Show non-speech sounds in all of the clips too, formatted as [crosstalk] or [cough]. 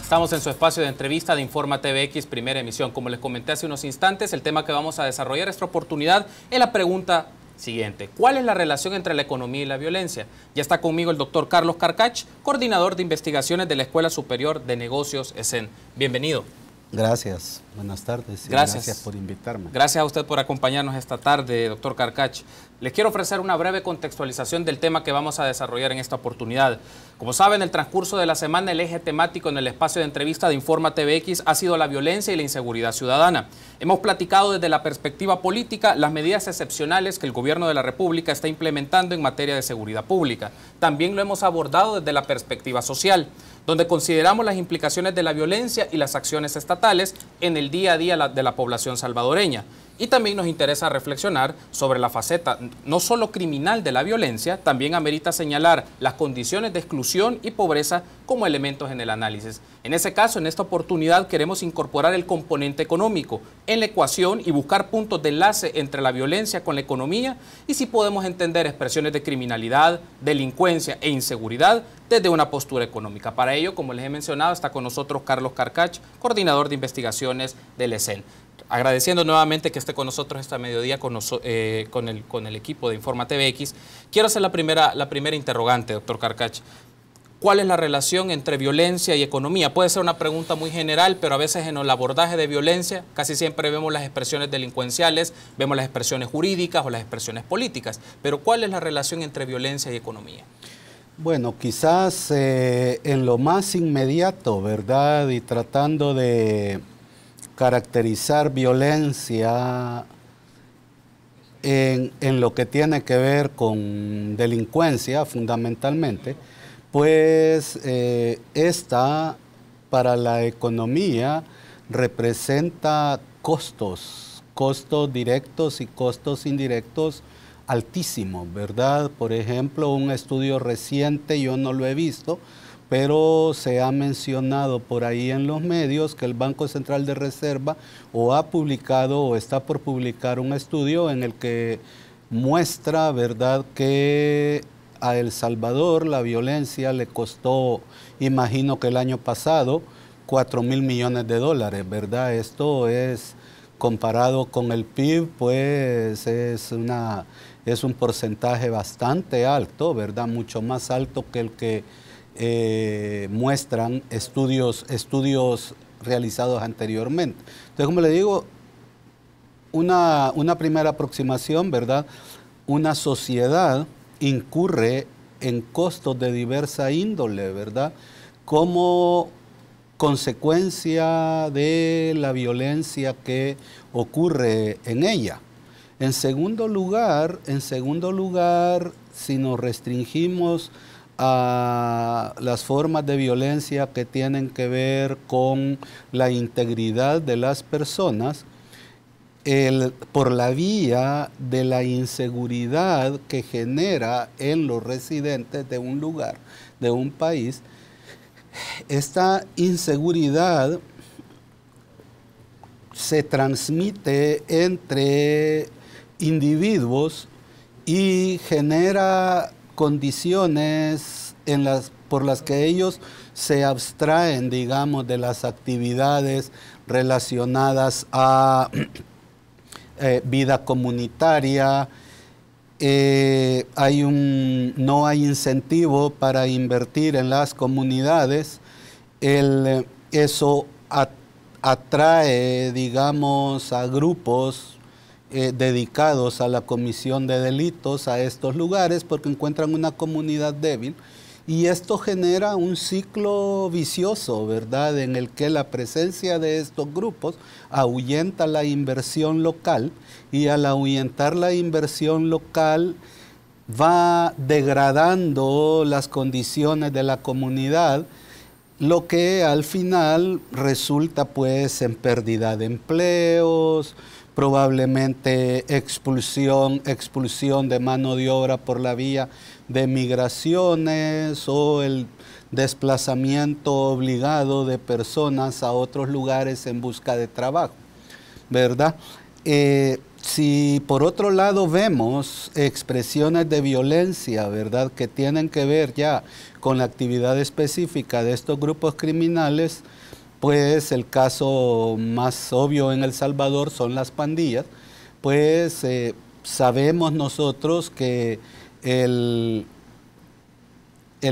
Estamos en su espacio de entrevista de Informa TVX, primera emisión. Como les comenté hace unos instantes, el tema que vamos a desarrollar esta oportunidad es la pregunta siguiente. ¿Cuál es la relación entre la economía y la violencia? Ya está conmigo el doctor Carlos Carcach, coordinador de investigaciones de la Escuela Superior de Negocios ESEN. Bienvenido. Gracias, buenas tardes. Gracias. por invitarme. Gracias a usted por acompañarnos esta tarde, doctor Carcach. Les quiero ofrecer una breve contextualización del tema que vamos a desarrollar en esta oportunidad. Como saben, en el transcurso de la semana, el eje temático en el espacio de entrevista de Informa TVX ha sido la violencia y la inseguridad ciudadana. Hemos platicado desde la perspectiva política las medidas excepcionales que el gobierno de la República está implementando en materia de seguridad pública. También lo hemos abordado desde la perspectiva social donde consideramos las implicaciones de la violencia y las acciones estatales en el día a día de la población salvadoreña. Y también nos interesa reflexionar sobre la faceta no solo criminal de la violencia, también amerita señalar las condiciones de exclusión y pobreza como elementos en el análisis. En ese caso, en esta oportunidad queremos incorporar el componente económico en la ecuación y buscar puntos de enlace entre la violencia con la economía y si podemos entender expresiones de criminalidad, delincuencia e inseguridad desde una postura económica. Para ello, como les he mencionado, está con nosotros Carlos Carcach, coordinador de investigaciones del ESEN agradeciendo nuevamente que esté con nosotros esta mediodía con, eh, el, equipo de Informa TVX, quiero hacer la primera, la primera interrogante, doctor Carcach. ¿Cuál es la relación entre violencia y economía? Puede ser una pregunta muy general, pero a veces en el abordaje de violencia casi siempre vemos las expresiones delincuenciales, vemos las expresiones jurídicas o las expresiones políticas. Pero ¿cuál es la relación entre violencia y economía? Bueno, quizás eh, en lo más inmediato, ¿verdad? Y tratando de caracterizar violencia en lo que tiene que ver con delincuencia fundamentalmente pues eh, esta para la economía representa costos, costos directos y costos indirectos altísimos, ¿verdad? Por ejemplo, un estudio reciente, yo no lo he visto, pero se ha mencionado por ahí en los medios que el Banco Central de Reserva o ha publicado o está por publicar un estudio en el que muestra, ¿verdad?, que a El Salvador, la violencia le costó, imagino que el año pasado, 4 mil millones de dólares, ¿verdad? Esto es, comparado con el PIB, pues es, una, es un porcentaje bastante alto, ¿verdad? Mucho más alto que el que eh, muestran estudios, estudios realizados anteriormente. Entonces, como le digo, una, una primera aproximación, ¿verdad? Una sociedad incurre en costos de diversa índole, ¿verdad? Como consecuencia de la violencia que ocurre en ella. En segundo lugar, en segundo lugar, si nos restringimos a las formas de violencia que tienen que ver con la integridad de las personas, el, por la vía de la inseguridad que genera en los residentes de un lugar, de un país, esta inseguridad se transmite entre individuos y genera condiciones por las que ellos se abstraen, digamos, de las actividades relacionadas a eh, vida comunitaria, eh, no hay incentivo para invertir en las comunidades, eso atrae, digamos, a grupos eh, dedicados a la comisión de delitos a estos lugares porque encuentran una comunidad débil y esto genera un ciclo vicioso, ¿verdad? En el que la presencia de estos grupos ahuyenta la inversión local y al ahuyentar la inversión local va degradando las condiciones de la comunidad, lo que al final resulta pues en pérdida de empleos, probablemente expulsión, expulsión de mano de obra por la vía de migraciones o el desplazamiento obligado de personas a otros lugares en busca de trabajo, ¿verdad? Eh, si por otro lado vemos expresiones de violencia, ¿verdad?, que tienen que ver ya con la actividad específica de estos grupos criminales, pues el caso más obvio en El Salvador son las pandillas, pues eh, sabemos nosotros que el,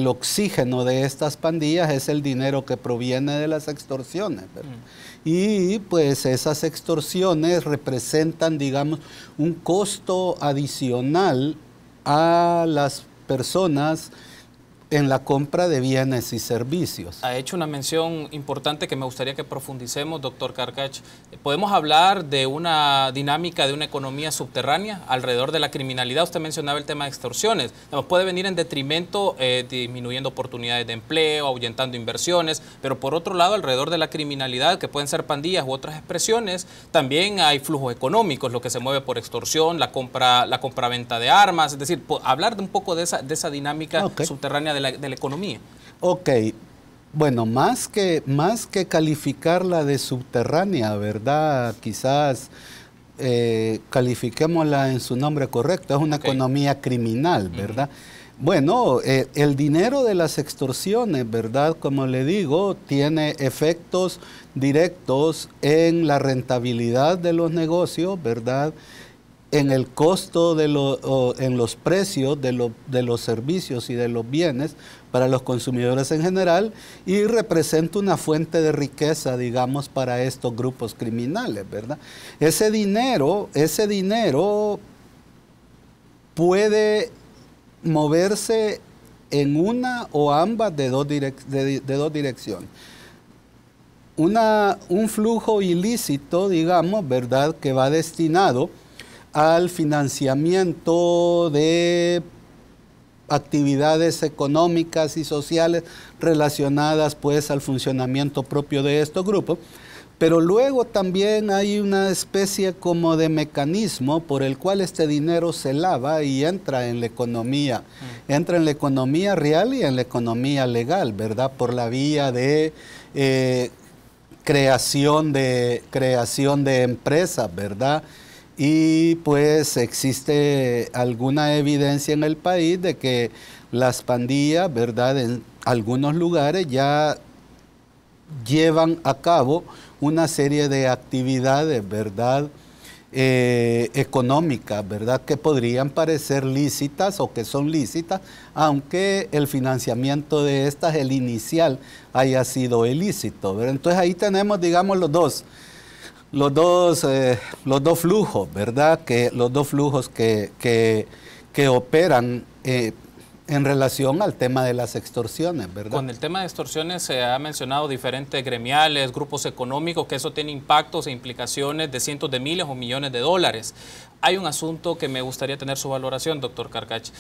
oxígeno de estas pandillas es el dinero que proviene de las extorsiones. Mm. Y pues esas extorsiones representan, digamos, un costo adicional a las personas en la compra de bienes y servicios. Ha hecho una mención importante que me gustaría que profundicemos, doctor Carcach. ¿Podemos hablar de una dinámica de una economía subterránea alrededor de la criminalidad? Usted mencionaba el tema de extorsiones. puede venir en detrimento eh, disminuyendo oportunidades de empleo, ahuyentando inversiones, pero por otro lado, alrededor de la criminalidad, que pueden ser pandillas u otras expresiones, también hay flujos económicos, lo que se mueve por extorsión, la compra, la compraventa de armas, es decir, hablar de un poco de esa, de esa dinámica subterránea de de la economía. Ok, bueno, más que, más que calificarla de subterránea, ¿verdad? Quizás eh, califiquémosla en su nombre correcto, es una economía criminal, ¿verdad? Bueno, eh, el dinero de las extorsiones, ¿verdad? Como le digo, tiene efectos directos en la rentabilidad de los negocios, ¿verdad? en el costo de lo, en los precios de, los servicios y de los bienes para los consumidores en general y representa una fuente de riqueza, digamos, para estos grupos criminales, ¿verdad? Ese dinero, ese dinero puede moverse en una o ambas de dos, de dos direcciones. Una, un flujo ilícito, digamos, ¿verdad?, que va destinado al financiamiento de actividades económicas y sociales relacionadas pues al funcionamiento propio de estos grupos. Pero luego también hay una especie como de mecanismo por el cual este dinero se lava y entra en la economía. Mm. Entra en la economía real y en la economía legal, ¿verdad? Por la vía de eh, creación de creación de empresas, ¿verdad? y pues existe alguna evidencia en el país de que las pandillas, ¿verdad? En algunos lugares ya llevan a cabo una serie de actividades, ¿verdad? Eh, económicas, ¿verdad? Que podrían parecer lícitas o que son lícitas, aunque el financiamiento de estas, el inicial, haya sido ilícito. Entonces ahí tenemos, digamos, los dos los dos, eh, los dos flujos, ¿verdad? Que, los dos flujos que, que, operan eh, en relación al tema de las extorsiones, ¿verdad? Con el tema de extorsiones se ha mencionado diferentes gremiales, grupos económicos, que eso tiene impactos e implicaciones de cientos de miles o millones de dólares. Hay un asunto que me gustaría tener su valoración, doctor Carcach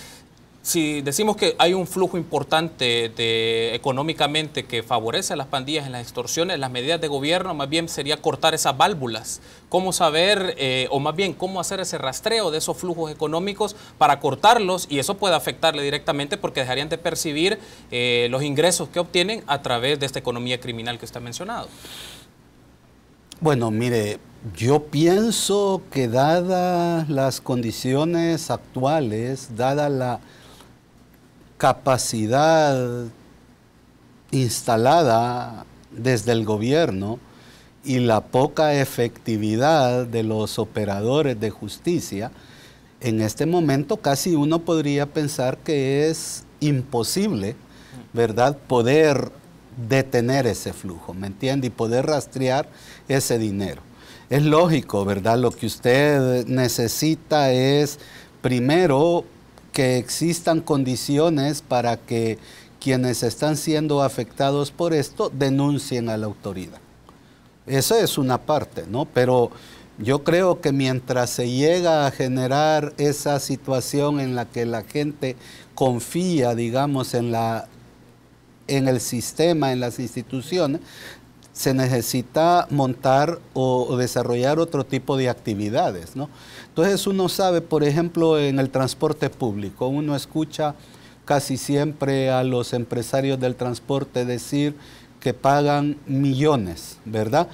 si decimos que hay un flujo importante de, económicamente que favorece a las pandillas en las extorsiones, las medidas de gobierno más bien sería cortar esas válvulas. ¿Cómo saber, eh, o más bien, cómo hacer ese rastreo de esos flujos económicos para cortarlos? Y eso puede afectarle directamente porque dejarían de percibir eh, los ingresos que obtienen a través de esta economía criminal que usted ha mencionado. Bueno, mire, yo pienso que dadas las condiciones actuales, dada la capacidad instalada desde el gobierno y la poca efectividad de los operadores de justicia, en este momento casi uno podría pensar que es imposible, ¿verdad?, poder detener ese flujo, ¿me entiende? Y poder rastrear ese dinero. Es lógico, ¿verdad? Lo que usted necesita es primero que existan condiciones para que quienes están siendo afectados por esto denuncien a la autoridad. Esa es una parte, ¿no? Pero yo creo que mientras se llega a generar esa situación en la que la gente confía, digamos, en, la, en el sistema, en las instituciones, se necesita montar o, o desarrollar otro tipo de actividades, ¿no? Entonces uno sabe, por ejemplo, en el transporte público, uno escucha casi siempre a los empresarios del transporte decir que pagan millones, ¿verdad?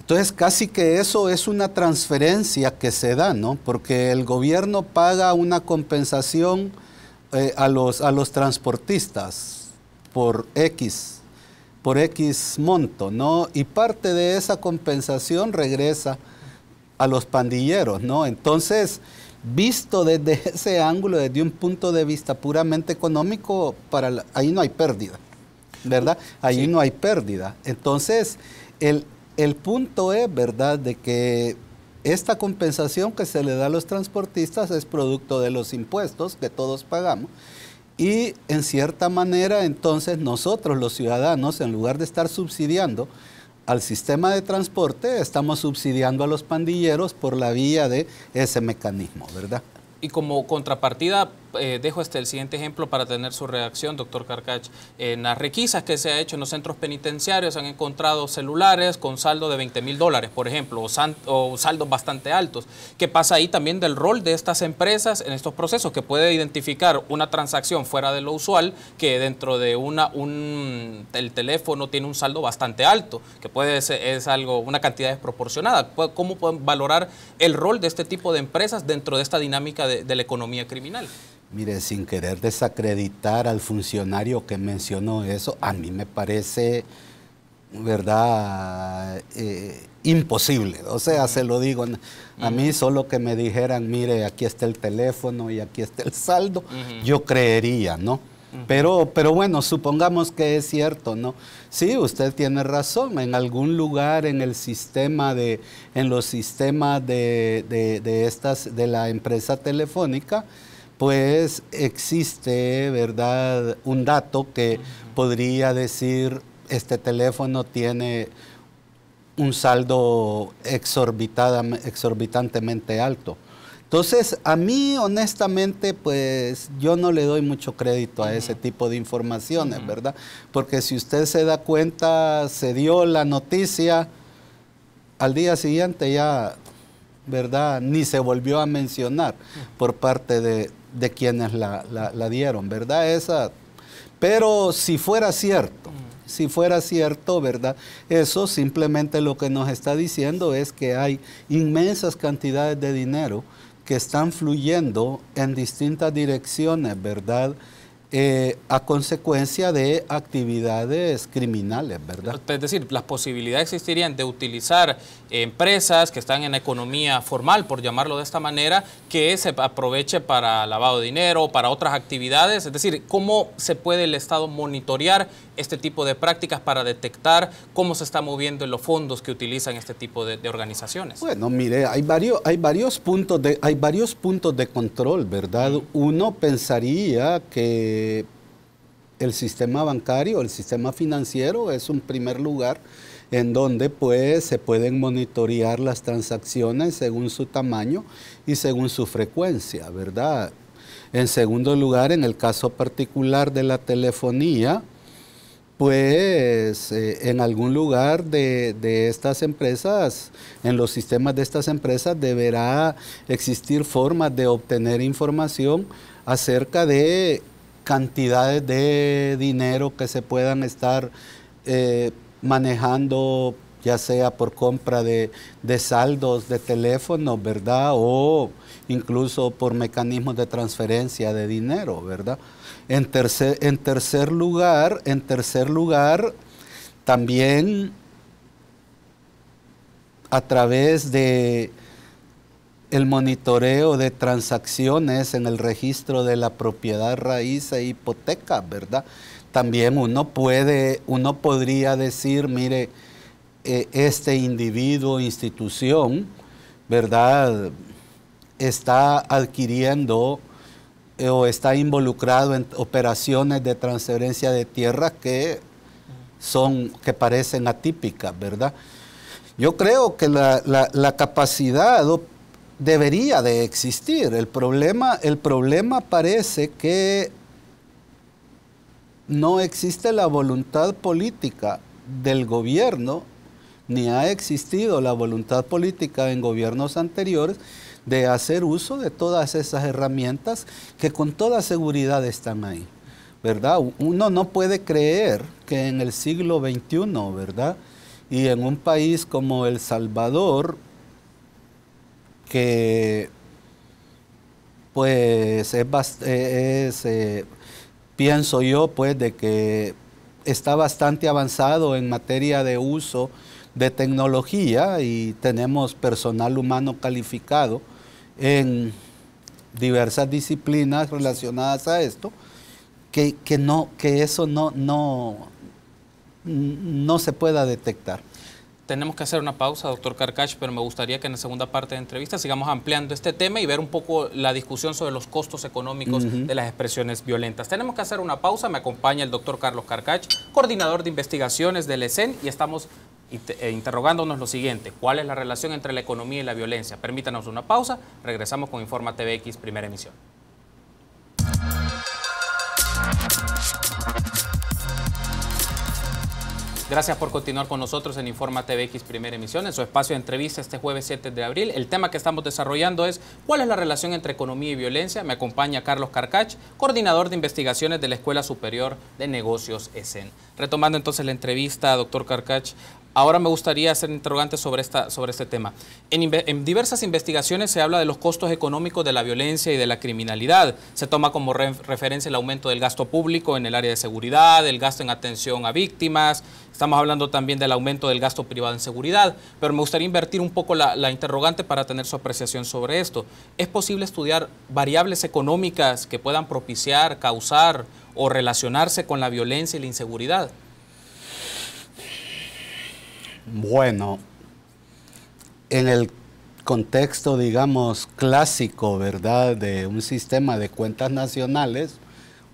Entonces casi que eso es una transferencia que se da, ¿no? Porque el gobierno paga una compensación eh, a, los, a los transportistas por X, por X monto, ¿no? Y parte de esa compensación regresa a los pandilleros, ¿no? Entonces, visto desde [laughs] ese ángulo, desde un punto de vista puramente económico, para ahí no hay pérdida, ¿verdad? Ahí no hay pérdida. Entonces, el, el punto es, ¿verdad?, de que esta compensación que se le da a los transportistas es producto de los impuestos que todos pagamos. Y en cierta manera, entonces, nosotros los ciudadanos, en lugar de estar subsidiando, al sistema de transporte, estamos subsidiando a los pandilleros por la vía de ese mecanismo, ¿verdad? Y como contrapartida, eh, dejo este el siguiente ejemplo para tener su reacción, doctor Carcach. En las requisas que se ha hecho en los centros penitenciarios han encontrado celulares con saldo de 20 mil dólares, por ejemplo, o, saldos bastante altos. ¿Qué pasa ahí también del rol de estas empresas en estos procesos? Que puede identificar una transacción fuera de lo usual, que dentro de una, un, el teléfono tiene un saldo bastante alto, que puede ser es algo, una cantidad desproporcionada. ¿Cómo pueden valorar el rol de este tipo de empresas dentro de esta dinámica de, de la economía criminal? Mire, sin querer desacreditar al funcionario que mencionó eso, a mí me parece, ¿verdad? Eh, imposible. O sea, se lo digo, a mí solo que me dijeran, mire, aquí está el teléfono y aquí está el saldo, yo creería, ¿no? Pero, pero bueno, supongamos que es cierto, ¿no? Sí, usted tiene razón. En algún lugar en el sistema de, en los sistemas de estas, de la empresa telefónica, pues existe, ¿verdad?, un dato que podría decir, este teléfono tiene un saldo exorbitantemente alto. Entonces, a mí honestamente, pues yo no le doy mucho crédito a ese tipo de informaciones, ¿verdad? Porque si usted se da cuenta, se dio la noticia, al día siguiente ya ¿verdad? Ni se volvió a mencionar por parte de, quienes la, la, dieron, ¿verdad? Esa, pero si fuera cierto, si fuera cierto, ¿verdad? Eso simplemente lo que nos está diciendo es que hay inmensas cantidades de dinero que están fluyendo en distintas direcciones, ¿verdad? Eh, a consecuencia de actividades criminales, ¿verdad? Es decir, las posibilidades existirían de utilizar empresas que están en economía formal, por llamarlo de esta manera, que se aproveche para lavado de dinero, para otras actividades. Es decir, ¿cómo se puede el Estado monitorear este tipo de prácticas para detectar cómo se está moviendo los fondos que utilizan este tipo de, de organizaciones? Bueno, mire, hay varios, hay, varios puntos de, hay varios puntos de control, ¿verdad? Uno pensaría que eh, el sistema bancario, el sistema financiero es un primer lugar en donde pues se pueden monitorear las transacciones según su tamaño y según su frecuencia, ¿verdad? En segundo lugar, en el caso particular de la telefonía, pues eh, en algún lugar de, de, estas empresas, en los sistemas de estas empresas, deberá existir formas de obtener información acerca de cantidades de dinero que se puedan estar eh, manejando, ya sea por compra de, saldos de teléfono, ¿verdad? O incluso por mecanismos de transferencia de dinero, ¿verdad? En tercer, en tercer lugar, en tercer lugar, también a través de el monitoreo de transacciones en el registro de la propiedad raíz e hipoteca, ¿verdad? También uno puede, uno podría decir, mire, eh, este individuo, institución, ¿verdad? Está adquiriendo eh, o está involucrado en operaciones de transferencia de tierra que son, que parecen atípicas, ¿verdad? Yo creo que la, la capacidad debería de existir. El problema, el problema parece que no existe la voluntad política del gobierno, ni ha existido la voluntad política en gobiernos anteriores de hacer uso de todas esas herramientas que con toda seguridad están ahí. ¿Verdad? Uno no puede creer que en el siglo XXI, ¿verdad? Y en un país como El Salvador, que pues es, eh, pienso yo pues de que está bastante avanzado en materia de uso de tecnología y tenemos personal humano calificado en diversas disciplinas relacionadas a esto, que, que no, que eso no, no, no se pueda detectar. Tenemos que hacer una pausa, doctor Carcach, pero me gustaría que en la segunda parte de la entrevista sigamos ampliando este tema y ver un poco la discusión sobre los costos económicos de las expresiones violentas. Tenemos que hacer una pausa, me acompaña el doctor Carlos Carcach, coordinador de investigaciones del ESEN, y estamos eh, interrogándonos lo siguiente, ¿cuál es la relación entre la economía y la violencia? Permítanos una pausa, regresamos con Informa TVX, primera emisión. Gracias por continuar con nosotros en Informa TVX Primera Emisión, en su espacio de entrevista este jueves 7 de abril. El tema que estamos desarrollando es ¿Cuál es la relación entre economía y violencia? Me acompaña Carlos Carcach, coordinador de investigaciones de la Escuela Superior de Negocios ESEN. Retomando entonces la entrevista, doctor Carcach, Ahora me gustaría hacer interrogantes sobre, esta, sobre este tema. En, diversas investigaciones se habla de los costos económicos de la violencia y de la criminalidad. Se toma como referencia el aumento del gasto público en el área de seguridad, el gasto en atención a víctimas. Estamos hablando también del aumento del gasto privado en seguridad, pero me gustaría invertir un poco la interrogante para tener su apreciación sobre esto. ¿Es posible estudiar variables económicas que puedan propiciar, causar o relacionarse con la violencia y la inseguridad? Bueno, en el contexto, digamos, clásico, ¿verdad?, de un sistema de cuentas nacionales,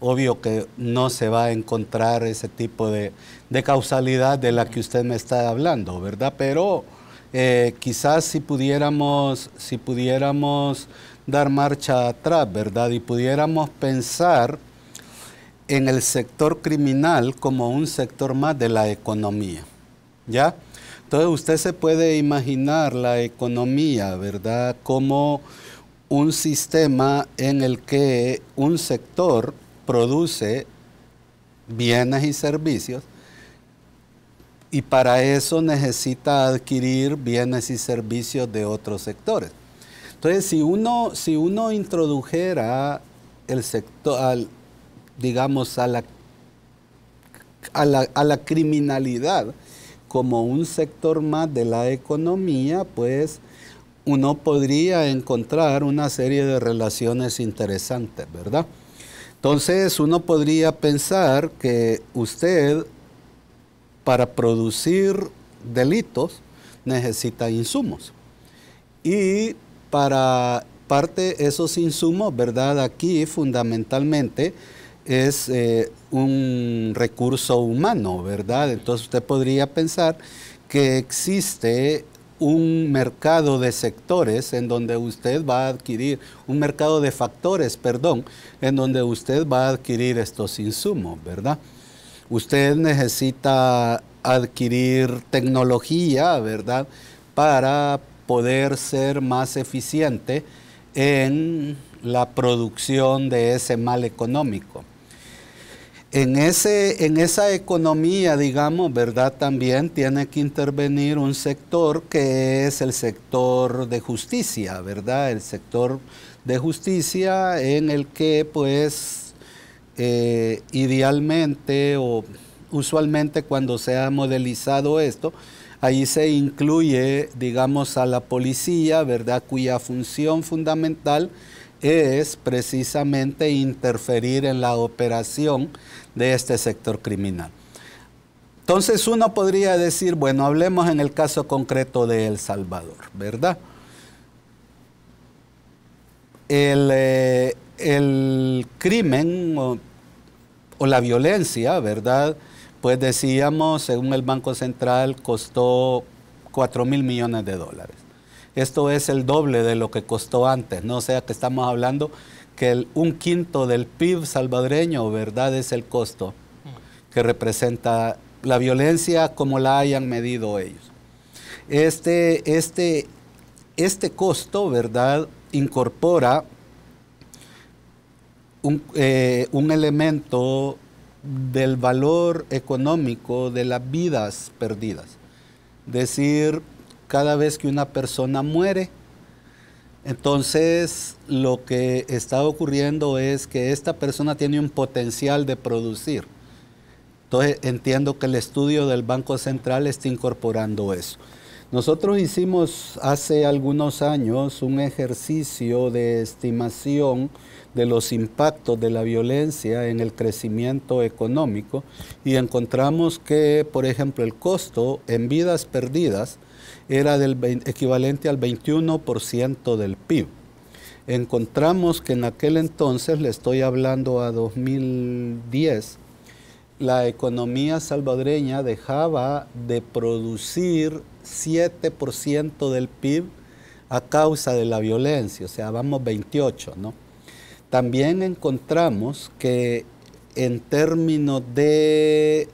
obvio que no se va a encontrar ese tipo de, causalidad de la que usted me está hablando, ¿verdad? Pero eh, quizás si si pudiéramos dar marcha atrás, ¿verdad? Y pudiéramos pensar en el sector criminal como un sector más de la economía, ¿ya? Entonces usted se puede imaginar la economía, Como un sistema en el que un sector produce bienes y servicios y para eso necesita adquirir bienes y servicios de otros sectores. Entonces, si uno, introdujera el sector, digamos, a la criminalidad, como un sector más de la economía, pues uno podría encontrar una serie de relaciones interesantes, ¿verdad? Entonces uno podría pensar que usted para producir delitos necesita insumos. Y para parte esos insumos, ¿verdad? Aquí fundamentalmente es eh, un recurso humano, ¿verdad? Entonces usted podría pensar que existe un mercado de sectores en donde usted va a adquirir, un mercado de factores, perdón, en donde usted va a adquirir estos insumos, ¿verdad? Usted necesita adquirir tecnología, ¿verdad? Para poder ser más eficiente en la producción de ese mal económico. En, ese, en esa economía, digamos, ¿verdad? También tiene que intervenir un sector que es el sector de justicia, ¿verdad? El sector de justicia en el que pues eh, idealmente o usualmente cuando se ha modelizado esto, ahí se incluye, digamos, a la policía, ¿verdad? Cuya función fundamental es precisamente interferir en la operación de este sector criminal. Entonces uno podría decir, bueno, hablemos en el caso concreto de El Salvador, ¿verdad? El, eh, crimen o, o, la violencia, ¿verdad? Pues decíamos, según el Banco Central, costó 4 mil millones de dólares. Esto es el doble de lo que costó antes, ¿no? O sea que estamos hablando que un quinto del PIB salvadoreño, ¿verdad?, es el costo que representa la violencia como la hayan medido ellos. Este, este, este costo, ¿verdad?, incorpora un, eh, un elemento del valor económico de las vidas perdidas. Decir, cada vez que una persona muere, entonces, lo que está ocurriendo es que esta persona tiene un potencial de producir. Entonces, entiendo que el estudio del Banco Central está incorporando eso. Nosotros hicimos hace algunos años un ejercicio de estimación de los impactos de la violencia en el crecimiento económico y encontramos que, por ejemplo, el costo en vidas perdidas, era del equivalente al 21% del PIB. Encontramos que en aquel entonces, le estoy hablando a 2010, la economía salvadoreña dejaba de producir 7% del PIB a causa de la violencia, o sea, vamos 28, ¿no? También encontramos que en términos de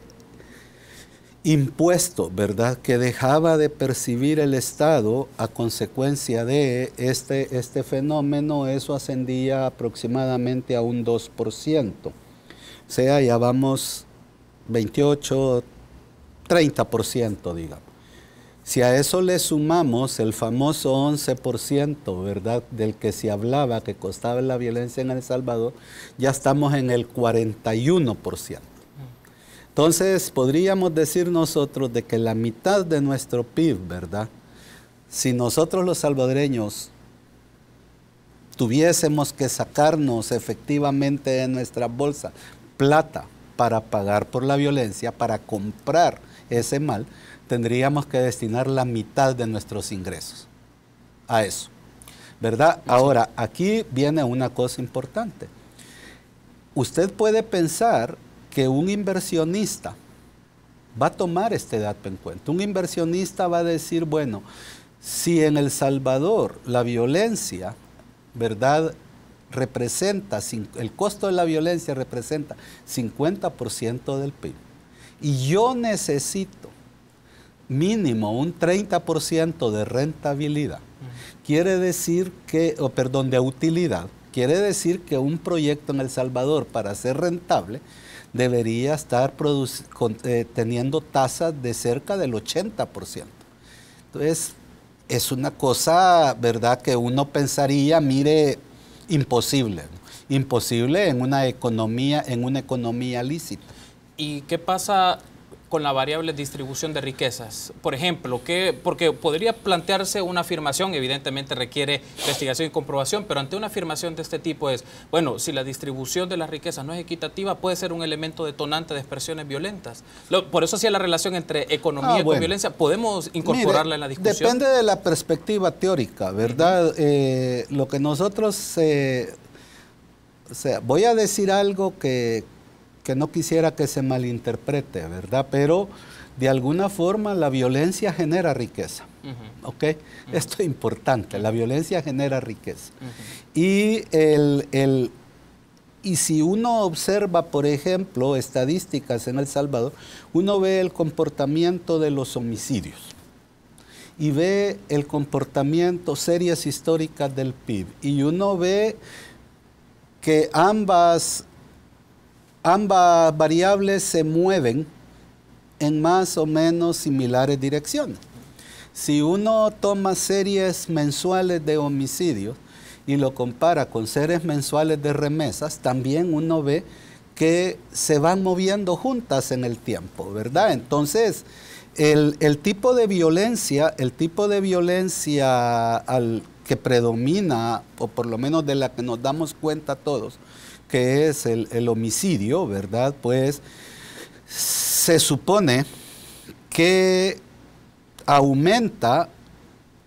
impuesto, ¿verdad?, que dejaba de percibir el Estado a consecuencia de este, este fenómeno, eso ascendía aproximadamente a un 2%. O sea, ya vamos 28, 30%, digamos. Si a eso le sumamos el famoso 11%, ¿verdad?, del que se hablaba que costaba la violencia en El Salvador, ya estamos en el 41%. Entonces, podríamos decir nosotros de que la mitad de nuestro PIB, ¿verdad? Si nosotros los salvadoreños tuviésemos que sacarnos efectivamente de nuestra bolsa plata para pagar por la violencia, para comprar ese mal, tendríamos que destinar la mitad de nuestros ingresos a eso. ¿Verdad? Ahora, aquí viene una cosa importante. Usted puede pensar que un inversionista va a tomar este dato en cuenta. Un inversionista va a decir, bueno, si en El Salvador la violencia, ¿verdad? representa, el costo de la violencia representa 50% del PIB. Y yo necesito mínimo un 30% de rentabilidad. Quiere decir que, o perdón, de utilidad. Quiere decir que un proyecto en El Salvador para ser rentable debería estar eh, teniendo tasas de cerca del 80%. Entonces, es una cosa, ¿verdad?, que uno pensaría, mire, imposible. Imposible en una economía, en una economía lícita. ¿Y qué pasa con la variable distribución de riquezas. Por ejemplo, que, porque podría plantearse una afirmación, evidentemente requiere investigación y comprobación, pero ante una afirmación de este tipo es, bueno, si la distribución de las riquezas no es equitativa, puede ser un elemento detonante de expresiones violentas. por eso hacía la relación entre economía y ah, violencia, podemos incorporarla en la discusión. Depende de la perspectiva teórica, ¿verdad? Eh, lo que nosotros... Eh, o sea, voy a decir algo que, que no quisiera que se malinterprete, ¿verdad? Pero de alguna forma la violencia genera riqueza, ¿ok? Esto es importante, la violencia genera riqueza. Y, y si uno observa, por ejemplo, estadísticas en El Salvador, uno ve el comportamiento de los homicidios y ve el comportamiento, series históricas del PIB, y uno ve que ambas ambas variables se mueven en más o menos similares direcciones. Si uno toma series mensuales de homicidios y lo compara con series mensuales de remesas, también uno ve que se van moviendo juntas en el tiempo, ¿verdad? Entonces, el, tipo de violencia, el tipo de violencia que predomina, o por lo menos de la que nos damos cuenta todos, que es el, el homicidio, ¿verdad? Pues se supone que aumenta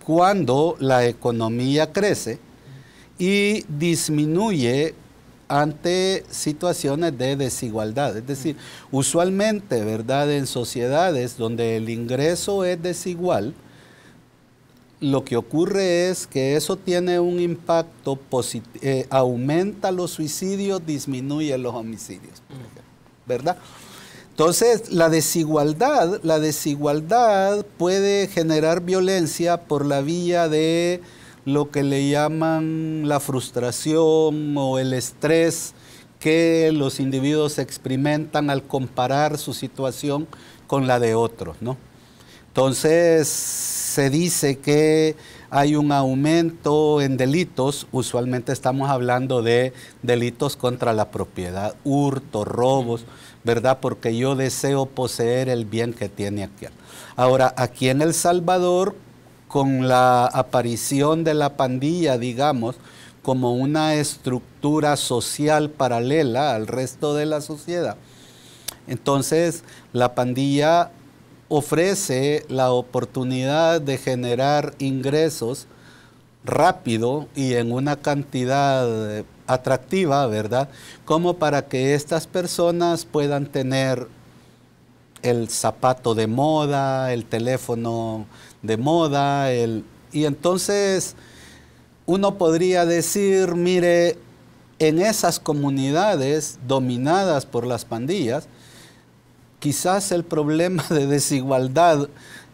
cuando la economía crece y disminuye ante situaciones de desigualdad. Es decir, usualmente, ¿verdad? En sociedades donde el ingreso es desigual, lo que ocurre es que eso tiene un impacto positivo, eh, aumenta los suicidios, disminuye los homicidios, mm. ¿verdad? Entonces, la desigualdad, la desigualdad puede generar violencia por la vía de lo que le llaman la frustración o el estrés que los individuos experimentan al comparar su situación con la de otros, ¿no? Entonces, se dice que hay un aumento en delitos, usualmente estamos hablando de delitos contra la propiedad, hurto, robos, ¿verdad? Porque yo deseo poseer el bien que tiene aquí. Ahora, aquí en El Salvador, con la aparición de la pandilla, digamos, como una estructura social paralela al resto de la sociedad. Entonces, la pandilla ofrece la oportunidad de generar ingresos rápido y en una cantidad eh, atractiva, ¿verdad? Como para que estas personas puedan tener el zapato de moda, el teléfono de moda, y entonces uno podría decir, mire, en esas comunidades dominadas por las pandillas, quizás el problema de desigualdad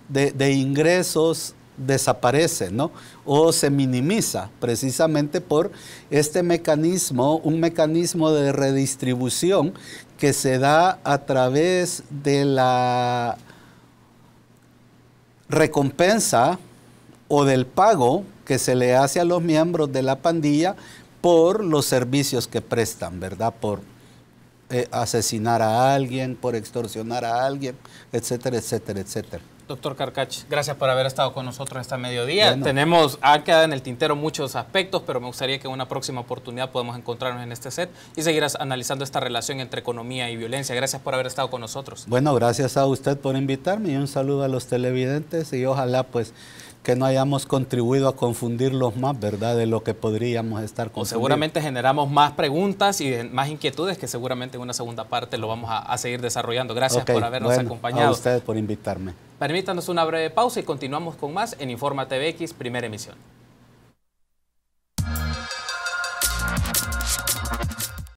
de, ingresos desaparece, ¿no? O se minimiza precisamente por este mecanismo, un mecanismo de redistribución que se da a través de la recompensa o del pago que se le hace a los miembros de la pandilla por los servicios que prestan, ¿verdad? Por, eh, asesinar a alguien, por extorsionar a alguien, etcétera, etcétera, etcétera. Doctor Carcach, gracias por haber estado con nosotros en esta mediodía. Tenemos, ha quedado en el tintero muchos aspectos, pero me gustaría que en una próxima oportunidad podamos encontrarnos en este set y seguir analizando esta relación entre economía y violencia. Gracias por haber estado con nosotros. Bueno, gracias a usted por invitarme y un saludo a los televidentes y ojalá pues que no hayamos contribuido a confundirlos más, ¿verdad? De lo que podríamos estar con. Seguramente generamos más preguntas y más inquietudes que seguramente en una segunda parte lo vamos a, seguir desarrollando. Gracias por habernos acompañado. acompañado. A ustedes por invitarme. Permítanos una breve pausa y continuamos con más en Informa TVX, primera emisión.